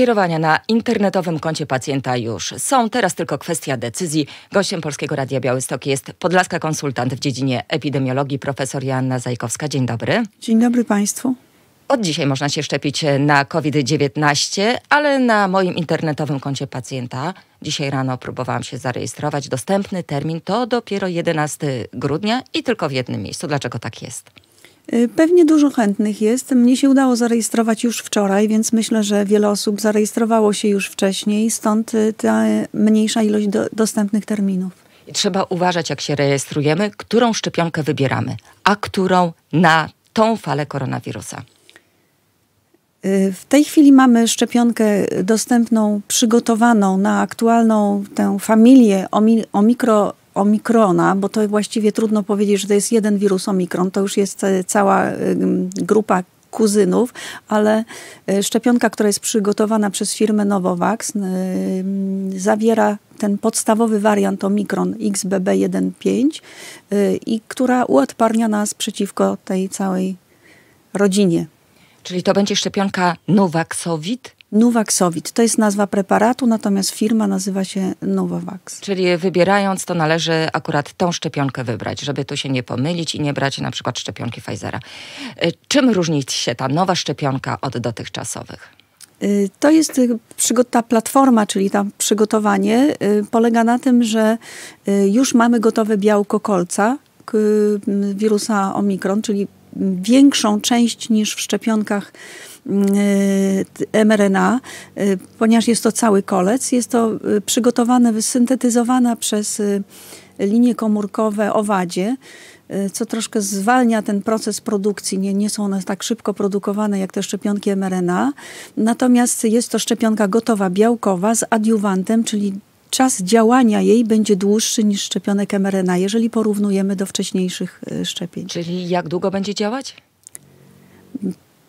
Skierowania na internetowym koncie pacjenta już są, teraz tylko kwestia decyzji. Gościem Polskiego Radia Białystok jest Podlaska konsultant w dziedzinie epidemiologii profesor Joanna Zajkowska. Dzień dobry. Dzień dobry Państwu. Od dzisiaj można się szczepić e, na COVID-19, ale na moim internetowym koncie pacjenta dzisiaj rano próbowałam się zarejestrować. Dostępny termin to dopiero 11 grudnia i tylko w jednym miejscu. Dlaczego tak jest? Y, pewnie dużo chętnych jest. Mnie się udało zarejestrować już wczoraj, więc myślę, że wiele osób zarejestrowało się już wcześniej, stąd y, ta mniejsza ilość do, dostępnych terminów. I trzeba uważać, jak się rejestrujemy, którą szczepionkę wybieramy, a którą na tą falę koronawirusa. Y, w tej chwili mamy szczepionkę dostępną, przygotowaną na aktualną tę familię omikro Omikrona, bo to właściwie trudno powiedzieć, że to jest jeden wirus Omikron, to już jest e, cała e, grupa kuzynów, ale e, szczepionka, która jest przygotowana przez firmę Novovax, zawiera ten podstawowy wariant Omikron XBB1.5 i która uodparnia nas przeciwko tej całej rodzinie. Czyli to będzie szczepionka Novaxovid? Nuvaxowid. To jest nazwa preparatu, natomiast firma nazywa się Novavax. Czyli wybierając to należy akurat tą szczepionkę wybrać, żeby tu się nie pomylić i nie brać na przykład szczepionki Pfizera. Y, czym różni się ta nowa szczepionka od dotychczasowych? Y, to jest y, ta platforma, czyli tam przygotowanie, polega na tym, że już mamy gotowe białko kolca wirusa Omikron, czyli mm, większą część niż w szczepionkach Y, mRNA, y, ponieważ jest to cały kolec, jest to y, przygotowane, wysyntetyzowana przez linie komórkowe owadzie, co troszkę zwalnia ten proces produkcji. Nie, nie są one tak szybko produkowane jak te szczepionki mRNA. Natomiast jest to szczepionka gotowa, białkowa z adiuwantem, czyli czas działania jej będzie dłuższy niż szczepionek mRNA, jeżeli porównujemy do wcześniejszych szczepień. Czyli jak długo będzie działać?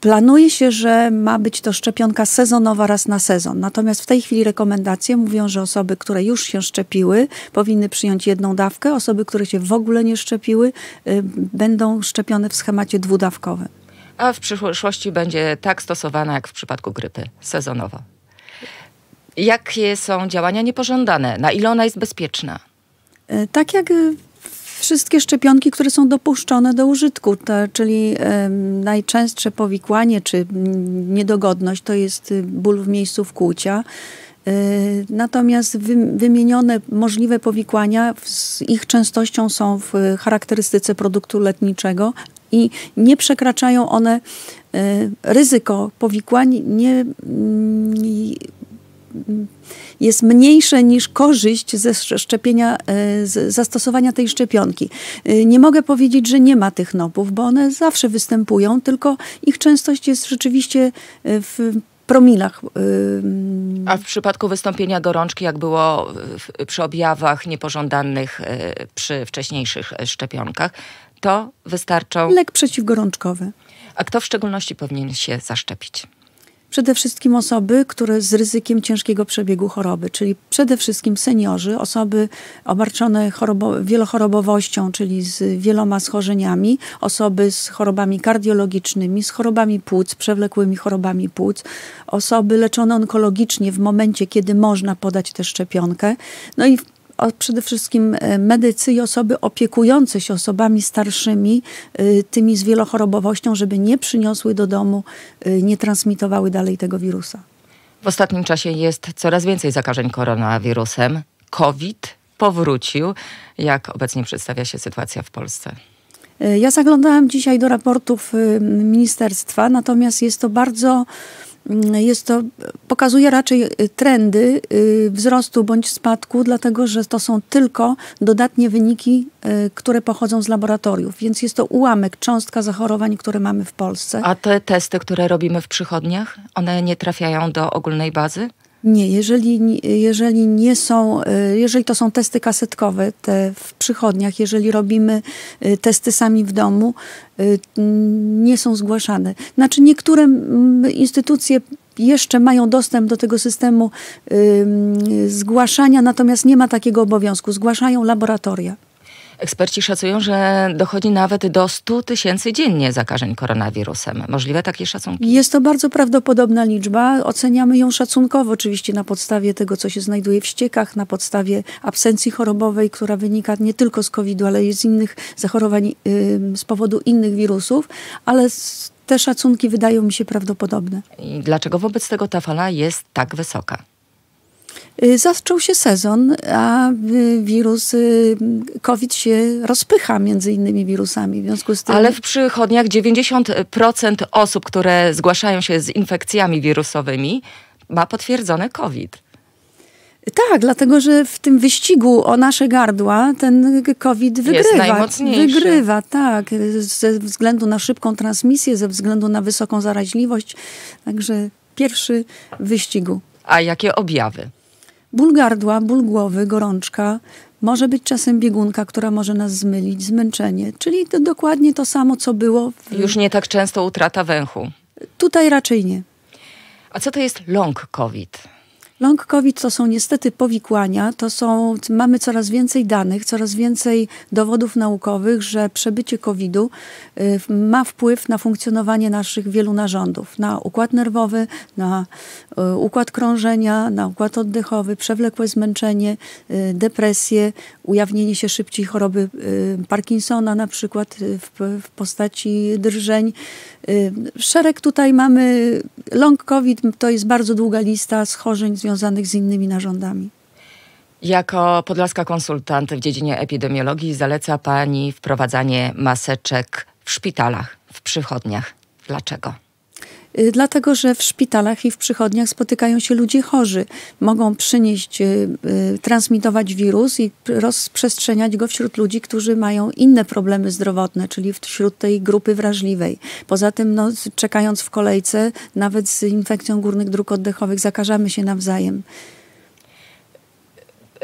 Planuje się, że ma być to szczepionka sezonowa raz na sezon. Natomiast w tej chwili rekomendacje mówią, że osoby, które już się szczepiły, powinny przyjąć jedną dawkę. Osoby, które się w ogóle nie szczepiły, y, będą szczepione w schemacie dwudawkowym. A w przyszłości będzie tak stosowana jak w przypadku grypy sezonowo. Jakie są działania niepożądane? Na ile ona jest bezpieczna? Y, tak jak y, Wszystkie szczepionki, które są dopuszczone do użytku, to, czyli y, najczęstsze powikłanie czy niedogodność to jest y, ból w miejscu wkłucia. Y, natomiast wymienione możliwe powikłania z ich częstością są w charakterystyce produktu letniczego i nie przekraczają one y, ryzyko powikłań, nie, mm, jest mniejsze niż korzyść ze szczepienia, e, z zastosowania tej szczepionki. E, nie mogę powiedzieć, że nie ma tych nopów, bo one zawsze występują, tylko ich częstość jest rzeczywiście e, w promilach. A w przypadku wystąpienia gorączki, jak było przy objawach niepożądanych przy wcześniejszych szczepionkach, to wystarczą... Lek przeciwgorączkowy. A kto w szczególności powinien się zaszczepić? Przede wszystkim osoby, które z ryzykiem ciężkiego przebiegu choroby, czyli przede wszystkim seniorzy, osoby obarczone chorobo- wielochorobowością, czyli z wieloma schorzeniami, osoby z chorobami kardiologicznymi, z chorobami płuc, przewlekłymi chorobami płuc, osoby leczone onkologicznie w momencie, kiedy można podać tę szczepionkę. No i w przede wszystkim e, medycy i osoby opiekujące się osobami starszymi, e, tymi z wielochorobowością, żeby nie przyniosły do domu, e, nie transmitowały dalej tego wirusa. W ostatnim czasie jest coraz więcej zakażeń koronawirusem. COVID powrócił. Jak obecnie przedstawia się sytuacja w Polsce? Ja zaglądałam dzisiaj do raportów ministerstwa, natomiast jest to bardzo Mm, jest to, pokazuje raczej y, trendy y, wzrostu bądź spadku, dlatego że to są tylko dodatnie wyniki, y, które pochodzą z laboratoriów, więc jest to ułamek, cząstka zachorowań, które mamy w Polsce. A te testy, które robimy w przychodniach, one nie trafiają do ogólnej bazy? Nie, jeżeli, jeżeli nie są, y, jeżeli to są testy kasetkowe, te w przychodniach, jeżeli robimy y, testy sami w domu, y, nie są zgłaszane. Znaczy niektóre instytucje jeszcze mają dostęp do tego systemu zgłaszania, natomiast nie ma takiego obowiązku. Zgłaszają laboratoria. Eksperci szacują, że dochodzi nawet do 100 tysięcy dziennie zakażeń koronawirusem. Możliwe takie szacunki? Jest to bardzo prawdopodobna liczba. Oceniamy ją szacunkowo, oczywiście na podstawie tego, co się znajduje w ściekach, na podstawie absencji chorobowej, która wynika nie tylko z COVID-u, ale i z innych zachorowań yy, z powodu innych wirusów, ale te szacunki wydają mi się prawdopodobne. I dlaczego wobec tego ta fala jest tak wysoka? Y, zaczął się sezon, a y, wirus y, COVID się rozpycha między innymi wirusami. W związku z tym... Ale w przychodniach 90% osób, które zgłaszają się z infekcjami wirusowymi, ma potwierdzone COVID. Tak, dlatego że w tym wyścigu o nasze gardła ten COVID wygrywa. wygrywa, tak, ze względu na szybką transmisję, ze względu na wysoką zaraźliwość. Także pierwszy wyścigu. A jakie objawy? Ból gardła, ból głowy, gorączka, może być czasem biegunka, która może nas zmylić, zmęczenie, czyli to dokładnie to samo, co było. W... Już nie tak często utrata węchu. Tutaj raczej nie. A co to jest long COVID? Long COVID to są niestety powikłania, to są, mamy coraz więcej danych, coraz więcej dowodów naukowych, że przebycie COVID-u y, ma wpływ na funkcjonowanie naszych wielu narządów, na układ nerwowy, na y, układ krążenia, na układ oddechowy, przewlekłe zmęczenie, y, depresję, ujawnienie się szybciej choroby Parkinsona na przykład w, w postaci drżeń. Szereg tutaj mamy, long COVID to jest bardzo długa lista schorzeń związanych związanych z innymi narządami. Jako podlaska konsultant w dziedzinie epidemiologii zaleca Pani wprowadzanie maseczek w szpitalach, w przychodniach. Dlaczego? Y, dlatego że w szpitalach i w przychodniach spotykają się ludzie chorzy. Mogą przynieść, y, y, transmitować wirus i rozprzestrzeniać go wśród ludzi, którzy mają inne problemy zdrowotne, czyli wśród tej grupy wrażliwej. Poza tym, no, czekając w kolejce, nawet z infekcją górnych dróg oddechowych zakażamy się nawzajem.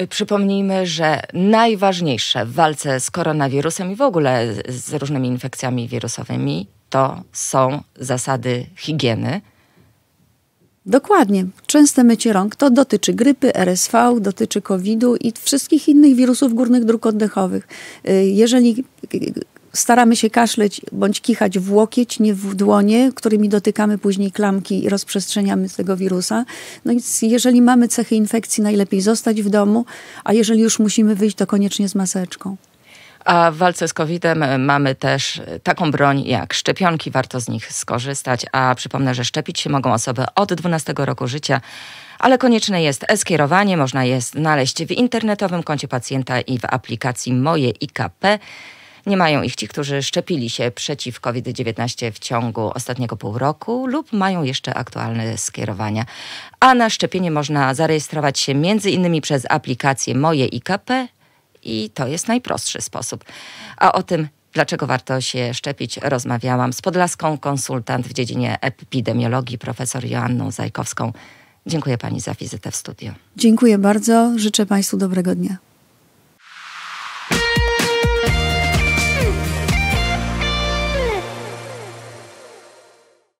Przypomnijmy, że najważniejsze w walce z koronawirusem i w ogóle z różnymi infekcjami wirusowymi to są zasady higieny. Dokładnie. Częste mycie rąk to dotyczy grypy, RSV, dotyczy COVID-u i wszystkich innych wirusów górnych dróg oddechowych. Y, jeżeli y, staramy się kaszleć bądź kichać w łokieć, nie w dłonie, którymi dotykamy później klamki i rozprzestrzeniamy tego wirusa. No więc jeżeli mamy cechy infekcji, najlepiej zostać w domu, a jeżeli już musimy wyjść, to koniecznie z maseczką. A w walce z COVID-em e, mamy też e, taką broń jak szczepionki, warto z nich skorzystać. A przypomnę, że szczepić się mogą osoby od 12 roku życia, ale konieczne jest e-skierowanie, można je znaleźć w internetowym koncie pacjenta i w aplikacji Moje IKP. Nie mają ich ci, którzy szczepili się przeciw COVID-19 w ciągu ostatniego pół roku lub mają jeszcze aktualne skierowania. A na szczepienie można zarejestrować się między innymi przez aplikację Moje IKP i to jest najprostszy sposób. A o tym, dlaczego warto się szczepić, rozmawiałam z podlaską konsultant w dziedzinie epidemiologii profesor Joanną Zajkowską. Dziękuję pani za wizytę w studiu. Dziękuję bardzo. Życzę państwu dobrego dnia.